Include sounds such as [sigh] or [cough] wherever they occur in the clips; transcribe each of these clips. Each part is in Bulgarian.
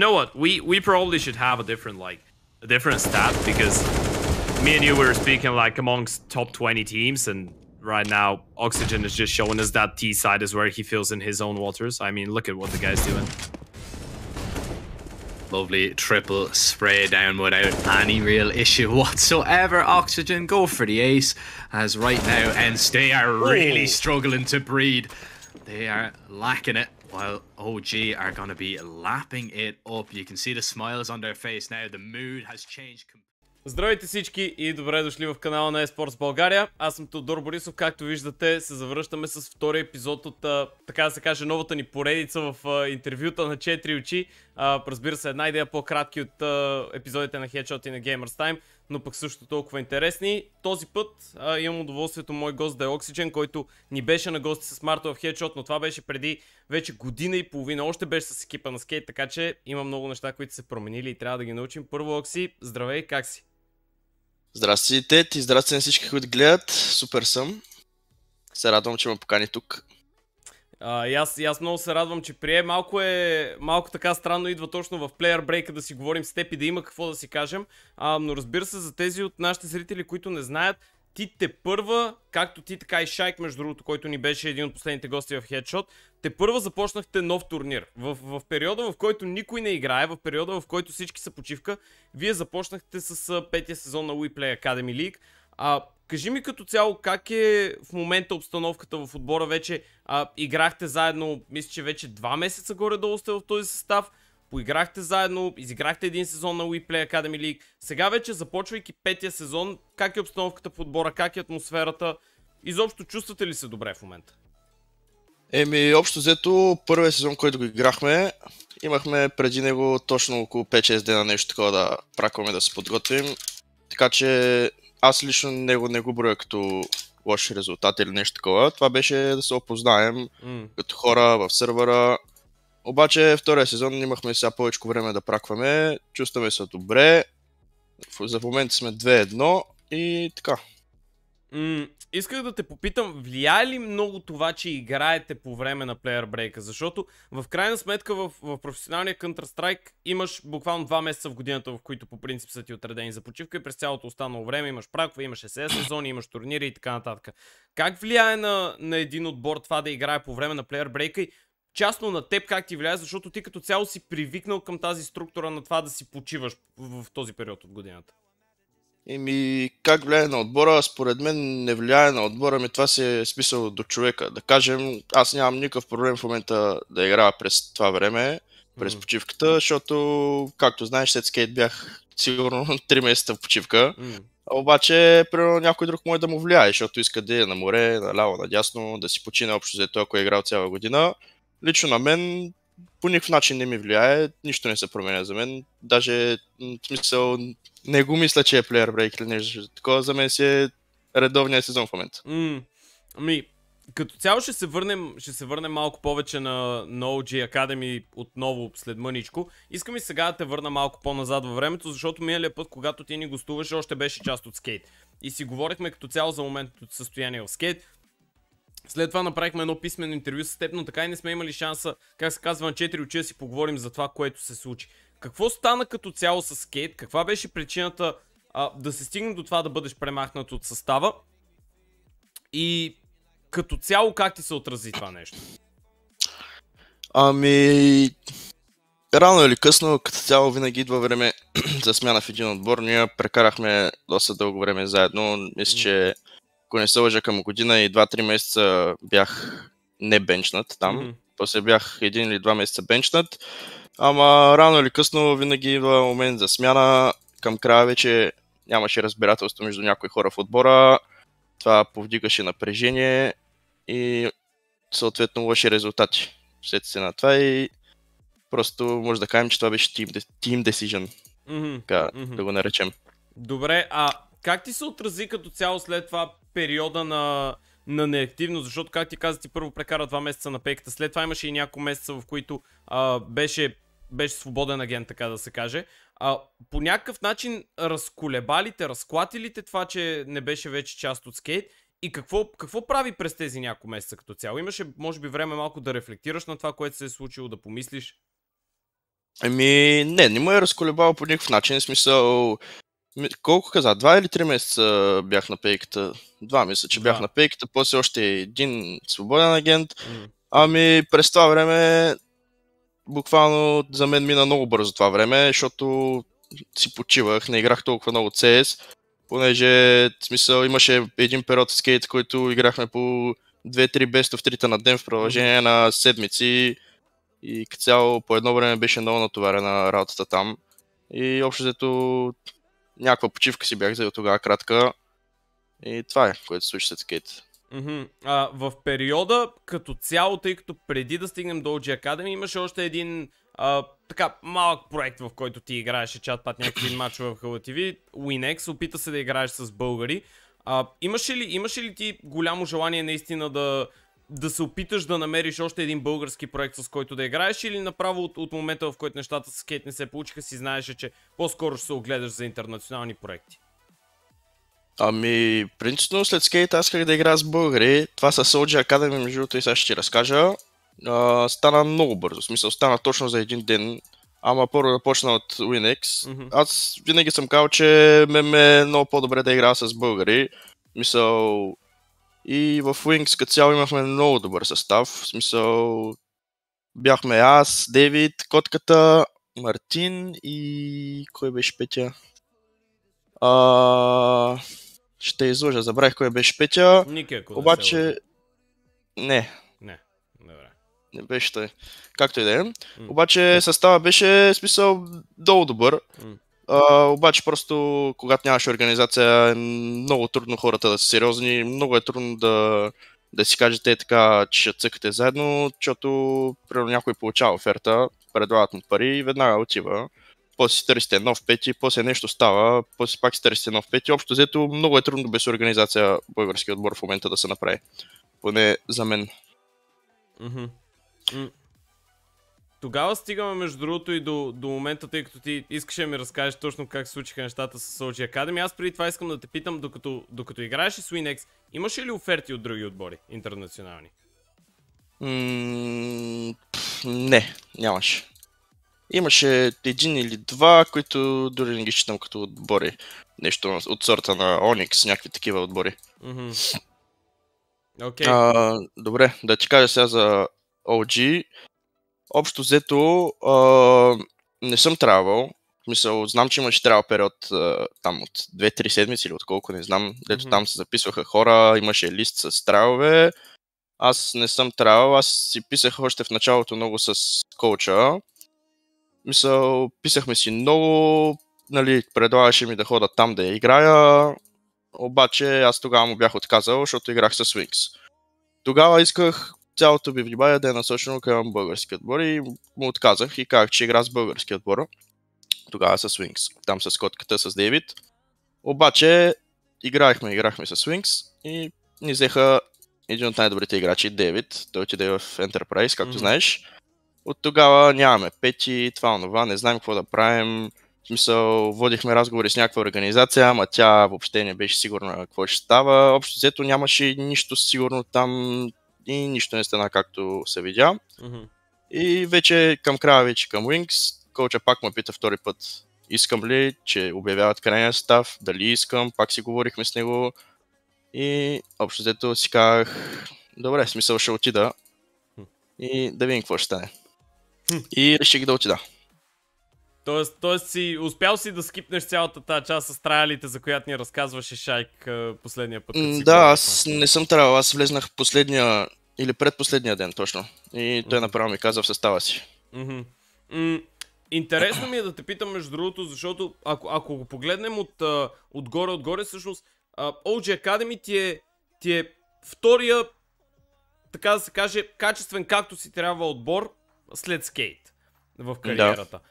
know what? We we probably should have a different like a different stat because me and you were speaking like amongst top 20 teams and right now Oxygen is just showing us that T side is where he feels in his own waters. I mean, look at what the guy's doing. Lovely triple spray down without any real issue whatsoever. Oxygen go for the ace as right now and they are really oh. struggling to breed. They are lacking it. while OG are going to be lapping it up. You can see the smiles on their face now. The mood has changed Здравейте всички и добре дошли в канала на Esports България. Аз съм Тодор Борисов. Както виждате, се завръщаме с втори епизод от, така да се каже, новата ни поредица в интервюта на 4 очи. Разбира се, една идея по-кратки от епизодите на Headshot и на Gamers Time но пък също толкова интересни. Този път а, имам удоволствието мой гост да е Oxygen, който ни беше на гости с Марто в Headshot, но това беше преди вече година и половина. Още беше с екипа на скейт, така че има много неща, които се променили и трябва да ги научим. Първо, Окси, здравей, как си? Здрасти, Тет, и здрасти на всички, които гледат. Супер съм. Се радвам, че ме покани тук. А, и, аз, и аз много се радвам, че прие. Малко е малко така странно идва точно в плеер брейка да си говорим с теб и да има какво да си кажем. А, но разбира се, за тези от нашите зрители, които не знаят, ти те първа, както ти така и Шайк, между другото, който ни беше един от последните гости в Headshot, те първа започнахте нов турнир. В, в периода, в който никой не играе, в периода, в който всички са почивка, вие започнахте с петия сезон на WePlay Academy League. А, Кажи ми като цяло как е в момента обстановката в отбора вече. А, играхте заедно, мисля, че вече два месеца горе-долу сте в този състав. Поиграхте заедно, изиграхте един сезон на WePlay Academy League. Сега вече започвайки петия сезон, как е обстановката в отбора, как е атмосферата? Изобщо чувствате ли се добре в момента? Еми, общо взето, първият сезон, който го играхме, имахме преди него точно около 5-6 дена нещо такова да пракваме да се подготвим. Така че аз лично не го, не го броя като лош резултат или нещо такова. Това беше да се опознаем mm. като хора в сервера. Обаче втория сезон имахме сега повече време да пракваме, чувстваме се добре. За момента сме 2-1 и така. М- исках да те попитам, влияе ли много това, че играете по време на плеер брейка? Защото в крайна сметка в, в професионалния Counter-Strike имаш буквално 2 месеца в годината, в които по принцип са ти отредени за почивка и през цялото останало време имаш пракове, имаш SES сезони, имаш турнири и така нататък. Как влияе на, на един отбор това да играе по време на плеер брейка и частно на теб как ти влияе, защото ти като цяло си привикнал към тази структура на това да си почиваш в, в този период от годината? Ими, как влияе на отбора? Според мен не влияе на отбора ми. Това се е смисъл до човека. Да кажем, аз нямам никакъв проблем в момента да играя през това време, през mm. почивката, защото, както знаеш, след скейт бях сигурно 3 [laughs] месеца в почивка. Mm. Обаче, примерно, някой друг може да му влияе, защото иска да е на море, наляво, надясно, да си почине общо за това, ако е играл цяла година. Лично на мен по никакъв начин не ми влияе, нищо не се променя за мен. Даже, в смисъл, не го мисля, че е плеер брейк или нещо. Такова за мен си е редовният сезон в момента. Mm. Ами, като цяло ще се върнем, ще се върнем малко повече на, на OG Academy отново след мъничко. Искам и сега да те върна малко по-назад във времето, защото миналия път, когато ти ни гостуваше, още беше част от скейт. И си говорихме като цяло за моментното състояние в скейт. След това направихме едно писмено интервю с теб, но така и не сме имали шанса, как се казва, на 4 очи да си поговорим за това, което се случи. Какво стана като цяло с Кейт? Каква беше причината а, да се стигне до това да бъдеш премахнат от състава? И като цяло как ти се отрази това нещо? Ами, рано или късно, като цяло винаги идва време [clears throat] за смяна в един отбор. Ние прекарахме доста дълго време заедно. Мисля, че ако не се лъжа към година и 2-3 месеца бях не бенчнат там. Mm-hmm. После бях един или два месеца бенчнат. Ама рано или късно винаги идва момент за смяна. Към края вече нямаше разбирателство между някои хора в отбора. Това повдигаше напрежение и съответно лоши резултати. След се на това и просто може да кажем, че това беше team, team decision. Mm-hmm. Така, mm-hmm. да го наречем. Добре, а как ти се отрази като цяло след това периода на, на неактивност, защото, как ти каза, ти първо прекара два месеца на пейката, след това имаше и няколко месеца, в които а, беше беше свободен агент, така да се каже. А, по някакъв начин разколебалите, разклатилите това, че не беше вече част от скейт и какво, какво прави през тези няколко месеца като цяло? Имаше, може би, време малко да рефлектираш на това, което се е случило, да помислиш? Еми, не, не му е разколебало по никакъв начин. В смисъл, колко каза? Два или три месеца бях на пейката. Два месеца че да. бях на пейката. После още един свободен агент. Mm. Ами, през това време буквално за мен мина много бързо това време, защото си почивах, не играх толкова много CS, понеже в смисъл имаше един период в скейт, който играхме по 2-3 best of 3 на ден в продължение на седмици и като цяло по едно време беше много натоварена работата там. И общо взето някаква почивка си бях взел тогава кратка. И това е, което се случи след скейт. Mm-hmm. А, в периода като цяло, тъй като преди да стигнем до OG Academy, имаше още един а, така малък проект, в който ти играеше чат пат някакви [coughs] матчове в Halo TV. WinX опита се да играеш с българи. А, имаше, ли, имаше ли ти голямо желание наистина да, да се опиташ да намериш още един български проект, с който да играеш или направо от, от момента, в който нещата с Кейт не се получиха, си знаеше, че по-скоро ще се огледаш за интернационални проекти? Ами, принципно след скейт аз исках да игра с българи. Това с Soldier Academy, между другото и сега ще ти разкажа. А, стана много бързо, в смисъл стана точно за един ден. Ама първо да почна от Winx. Mm-hmm. Аз винаги съм казал, че ме, ме е много по-добре да игра с българи. Мисъл, и в Wings като цяло имахме много добър състав. В смисъл, бяхме аз, Девид, Котката, Мартин и... Кой беше петя? А ще излъжа, забравих кой беше петия. ако Обаче... Да не. Не, добре. Не беше той. Както и да е. Обаче състава беше смисъл долу добър. А, обаче просто, когато нямаш организация, е много трудно хората да са сериозни, много е трудно да, да си кажете така, че ще цъкате заедно, защото примерно някой получава оферта, предлагат му пари и веднага отива после си търсите нов пети, после нещо става, после пак си търсите нов пети. Общо взето много е трудно без организация български отбор в момента да се направи. Поне за мен. Mm-hmm. Mm. Тогава стигаме между другото и до, до момента, тъй като ти искаше да ми разкажеш точно как се случиха нещата с OG Academy. Аз преди това искам да те питам, докато, докато играеш с Winx, имаш ли оферти от други отбори, интернационални? Mm, пф, не, нямаше. Имаше един или два, които дори не ги считам като отбори. Нещо от сорта на Onyx, някакви такива отбори. Mm-hmm. Okay. А, добре, да ти кажа сега за OG. Общо взето а, не съм трябвал. Мисъл, знам, че имаше трябва период а, там от 2-3 седмици или отколко, не знам, дето mm-hmm. там се записваха хора, имаше лист с траве. Аз не съм трябвал, аз си писах още в началото много с коуча Мисъл, писахме си много, нали, предлагаше ми да хода там да я играя, обаче аз тогава му бях отказал, защото играх с Wings. Тогава исках цялото ми внимание да е насочено към българския отбор и му отказах и казах, че игра с българския отбор. Тогава с Wings, там с котката, с Дейвид. Обаче играехме, играхме с Wings и ни взеха един от най-добрите играчи, Дейвид. Той отиде в Enterprise, както mm-hmm. знаеш. От тогава нямаме пети, това, онова, не знаем какво да правим. В смисъл, водихме разговори с някаква организация, ама тя въобще не беше сигурна какво ще става. Общо взето нямаше нищо сигурно там и нищо не стана както се видя. Mm-hmm. И вече към края, вече към Wings, коуча пак ме пита втори път, искам ли, че обявяват крайния став, дали искам, пак си говорихме с него. И общо взето си казах, добре, смисъл ще отида и да видим какво ще стане. И реших да отида. Тоест, тоест си, успял си да скипнеш цялата тази част с трайлите, за която ни разказваше Шайк последния път. Да, аз не съм трябвал, аз влезнах последния или предпоследния ден точно. И той mm-hmm. направо ми каза в състава си. Mm-hmm. Mm, интересно ми е да те питам между другото, защото ако, ако го погледнем от, отгоре, отгоре всъщност OG Academy ти е, ти е втория, така да се каже, качествен както си трябва отбор след скейт в кариерата. Да.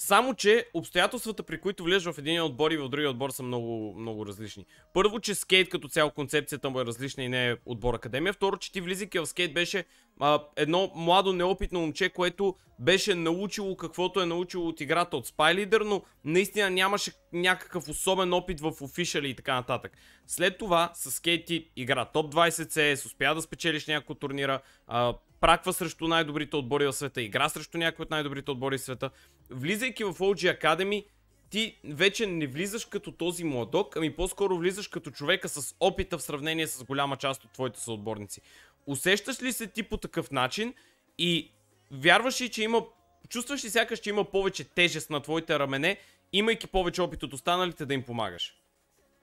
Само, че обстоятелствата, при които влезеш в един отбор и в другия отбор са много, много различни. Първо, че скейт като цяло концепцията му е различна и не е отбор Академия. Второ, че ти влизайки в скейт беше а, едно младо неопитно момче, което беше научило каквото е научило от играта от Spy Leader, но наистина нямаше някакъв особен опит в офишали и така нататък. След това с скейт ти игра топ 20 CS, успя да спечелиш някакво турнира, а, праква срещу най-добрите отбори в света, игра срещу някои от най-добрите отбори в света. Влизайки в OG Academy, ти вече не влизаш като този младок, ами по-скоро влизаш като човека с опита в сравнение с голяма част от твоите съотборници. Усещаш ли се ти по такъв начин и вярваш ли, че има... Чувстваш ли сякаш, че има повече тежест на твоите рамене, имайки повече опит от останалите да им помагаш?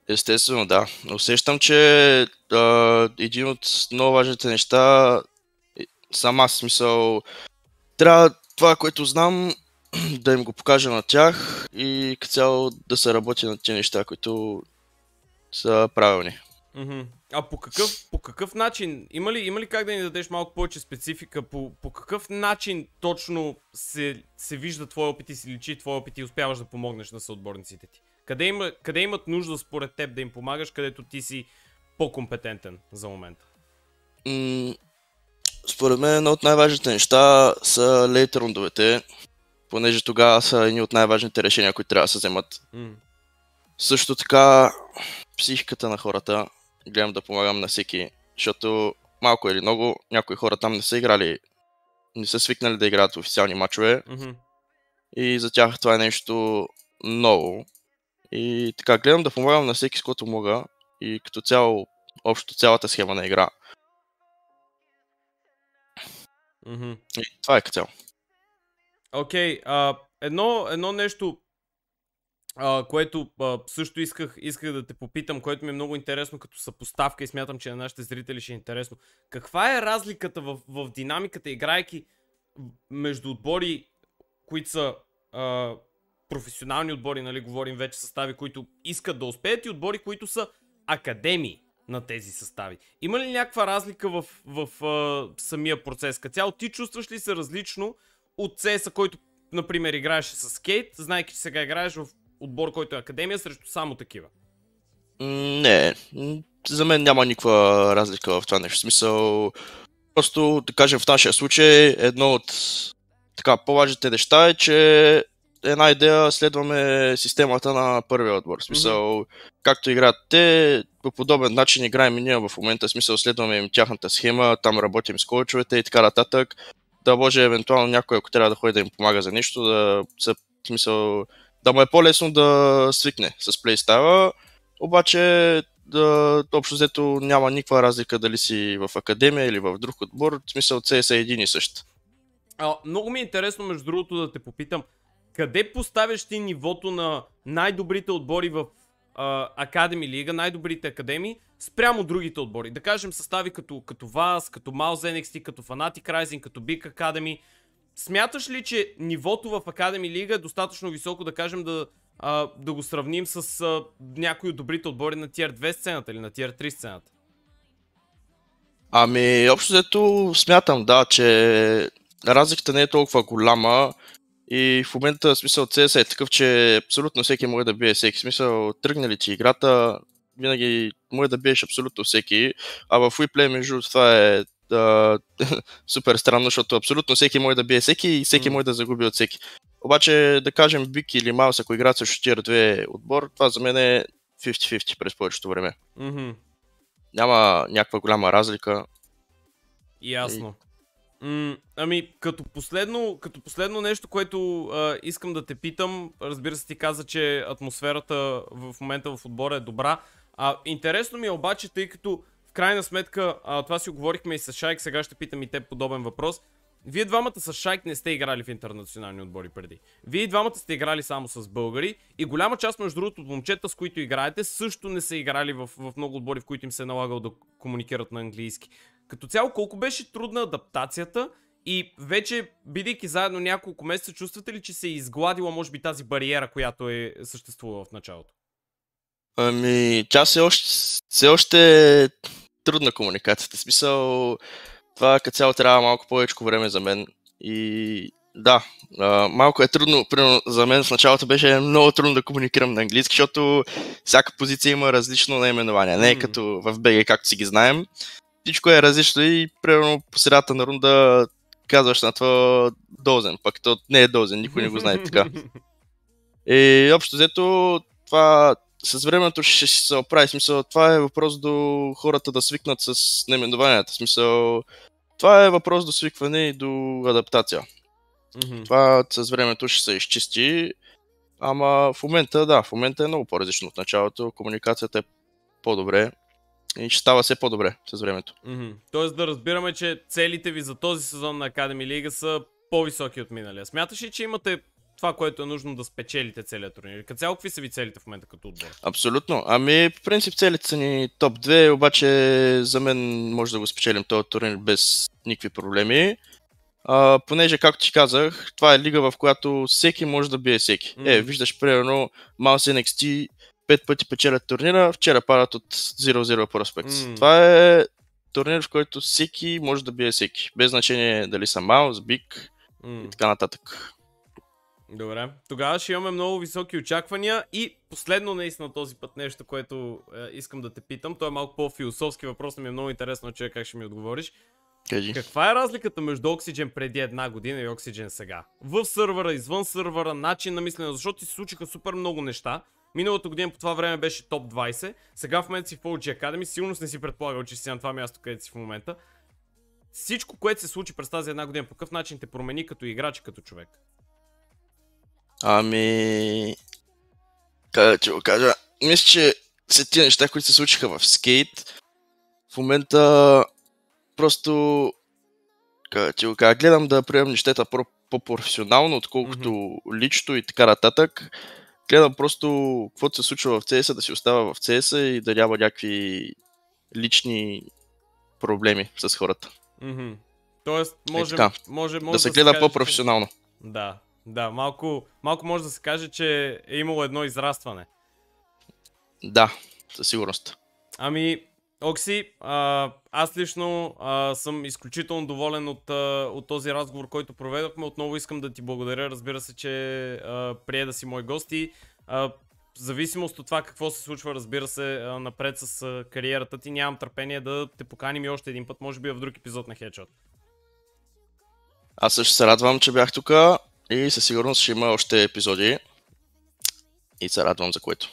Естествено, да. Усещам, че а, един от много важните неща сам аз смисъл. Трябва това, което знам, [clears throat] да им го покажа на тях и като цяло да се работи на тези неща, които са правилни. Mm-hmm. А по какъв, по какъв начин, има ли, има ли как да ни дадеш малко повече специфика, по, по какъв начин точно се, се вижда твой опит и се личи твой опит и успяваш да помогнеш на съотборниците ти? Къде, има, къде имат нужда според теб да им помагаш, където ти си по-компетентен за момента? според мен едно от най-важните неща са лейт рундовете, понеже тогава са едни от най-важните решения, които трябва да се вземат. Mm. Също така психиката на хората, гледам да помагам на всеки, защото малко или много някои хора там не са играли, не са свикнали да играят в официални матчове mm-hmm. и за тях това е нещо ново. И така, гледам да помагам на всеки, с който мога и като цяло, общо цялата схема на игра. Mm-hmm. И това е като цяло. Окей, okay, едно, едно нещо, а, което а, също исках, исках да те попитам, което ми е много интересно като съпоставка и смятам, че на нашите зрители ще е интересно. Каква е разликата в, в динамиката, играйки между отбори, които са а, професионални отбори, нали, говорим вече състави, които искат да успеят и отбори, които са академии на тези състави. Има ли някаква разлика в, в, в самия процес като цяло? Ти чувстваш ли се различно от CS, който, например, играеше с Скейт, знайки, че сега играеш в отбор, който е академия, срещу само такива? Не, за мен няма никаква разлика в това нещо. В смисъл, просто да кажем в нашия случай, едно от така по-важните неща е, че една идея следваме системата на първия отбор. смисъл, mm-hmm. както играят те, по подобен начин играем и ние в момента. смисъл, следваме им тяхната схема, там работим с коучовете и така нататък. Да може евентуално някой, ако трябва да ходи да им помага за нещо, да, са, смисъл, да му е по-лесно да свикне с плейстайла. Обаче да, общо взето няма никаква разлика дали си в академия или в друг отбор. В смисъл CS е един и същ. А, много ми е интересно, между другото, да те попитам къде поставяш ти нивото на най-добрите отбори в Академи лига, най-добрите академии, спрямо другите отбори. Да кажем състави като, като вас, като Маус NXT, като Fanatic Rising, като Big Academy. Смяташ ли, че нивото в Академи лига е достатъчно високо, да кажем, да, а, да го сравним с а, някои от добрите отбори на Tier 2 сцената или на Tier 3 сцената? Ами, общо взето смятам, да, че разликата не е толкова голяма и в момента смисъл CS е такъв, че абсолютно всеки може да бие всеки. Смисъл, тръгнали ли ти играта, винаги може да биеш абсолютно всеки. А в WePlay, между това е да, [laughs] супер странно, защото абсолютно всеки може да бие всеки и всеки може да загуби от всеки. Обаче, да кажем, Бик или Маус, ако играят също тир 2 отбор, това за мен е 50-50 през повечето време. Mm-hmm. Няма някаква голяма разлика. Ясно. М- ами, като последно, като последно нещо, което а, искам да те питам, разбира се ти каза, че атмосферата в момента в отбора е добра. А, интересно ми е обаче, тъй като в крайна сметка, а, това си оговорихме и с Шайк, сега ще питам и те подобен въпрос. Вие двамата с Шайк не сте играли в интернационални отбори преди. Вие двамата сте играли само с българи и голяма част, между другото, от момчета, с които играете, също не са играли в, в много отбори, в които им се е налагал да комуникират на английски. Като цяло, колко беше трудна адаптацията и вече, бидейки заедно няколко месеца, чувствате ли, че се е изгладила, може би, тази бариера, която е съществувала в началото? Ами, тя все още, все още е трудна комуникацията. В смисъл, това като цяло трябва малко повече време за мен. И да, малко е трудно. Примерно, за мен в началото беше много трудно да комуникирам на английски, защото всяка позиция има различно наименование. Не е като в БГ, както си ги знаем всичко е различно и примерно по средата на рунда казваш на това дозен, пък то не е дозен, никой не го знае така. [laughs] И общо взето това с времето ще, се оправи. Смисъл, това е въпрос до хората да свикнат с наименованията. Смисъл, това е въпрос до свикване и до адаптация. Mm-hmm. Това с времето ще се изчисти. Ама в момента, да, в момента е много по-различно от началото. Комуникацията е по-добре. И ще става все по-добре с времето. Mm-hmm. Тоест да разбираме, че целите ви за този сезон на Academy Лига са по-високи от миналия. Смяташ ли, че имате това, което е нужно да спечелите целият турнир? Като цяло, какви са ви целите в момента като отбор? Абсолютно. Ами, по принцип, целите са ни топ 2, обаче за мен може да го спечелим този турнир без никакви проблеми. А, понеже, както ти казах, това е лига, в която всеки може да бие всеки. Mm-hmm. Е, виждаш, примерно, Маус NXT пет пъти печелят турнира, вчера падат от 0-0 по респект. Mm. Това е турнир, в който всеки може да бие всеки, без значение дали са Маус, Биг mm. и така нататък. Добре, тогава ще имаме много високи очаквания и последно наистина този път нещо, което е, искам да те питам. Той е малко по-философски въпрос, но ми е много интересно, че как ще ми отговориш. Кажи. Каква е разликата между Oxygen преди една година и Oxygen сега? В сървъра, извън сървъра, начин на мислене, защото ти се случиха супер много неща Миналото година по това време беше топ 20. Сега в момента си в OG Academy. Сигурно не си предполагал, че си на това място, където си в момента. Всичко, което се случи през тази една година, по какъв начин те промени като играч, като човек? Ами... Как да ти го кажа? Мисля, че след тия неща, които се случиха в скейт, в момента просто ти го кажа, гледам да приемам нещата по- професионално отколкото mm-hmm. лично и така нататък гледам просто каквото се случва в CS, да си остава в CS и да няма някакви лични проблеми с хората. Mm-hmm. Тоест, е, може, е, така. може, може да, да се гледа да по-професионално. Че... Да, да, малко, малко може да се каже, че е имало едно израстване. Да, със сигурност. Ами, Окси, а, аз лично а, съм изключително доволен от, а, от този разговор, който проведохме. Отново искам да ти благодаря, разбира се, че а, прие да си мой гости. А, в зависимост от това какво се случва, разбира се, а, напред с а, кариерата ти, нямам търпение да те поканим и още един път, може би в друг епизод на Headshot. Аз също се радвам, че бях тук и със сигурност ще има още епизоди и се радвам за което.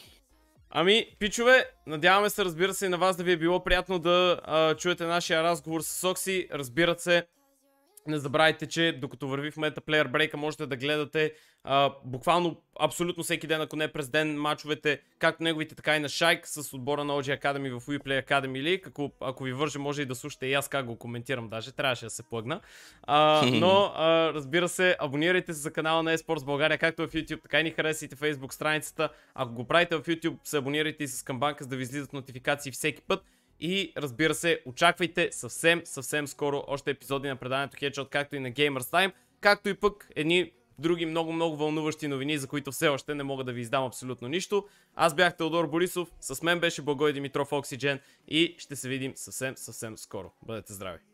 Ами, пичове, надяваме се, разбира се, и на вас да ви е било приятно да а, чуете нашия разговор с Окси. Разбира се, не забравяйте, че докато върви в момента плеер брейка, можете да гледате а, буквално абсолютно всеки ден, ако не през ден, мачовете, както неговите, така и на Шайк с отбора на OG Academy в WePlay Academy League. Ако, ако ви върже, може и да слушате и аз как го коментирам даже, трябваше да се плъгна. А, [laughs] но, а, разбира се, абонирайте се за канала на eSports България, както в YouTube, така и ни харесайте Facebook страницата. Ако го правите в YouTube, се абонирайте и с камбанка, за да ви излизат нотификации всеки път. И разбира се, очаквайте съвсем, съвсем скоро още епизоди на преданието Headshot, както и на Gamers Time, както и пък едни други много-много вълнуващи новини, за които все още не мога да ви издам абсолютно нищо. Аз бях Теодор Борисов, с мен беше Благой Димитров Оксиджен и ще се видим съвсем, съвсем скоро. Бъдете здрави!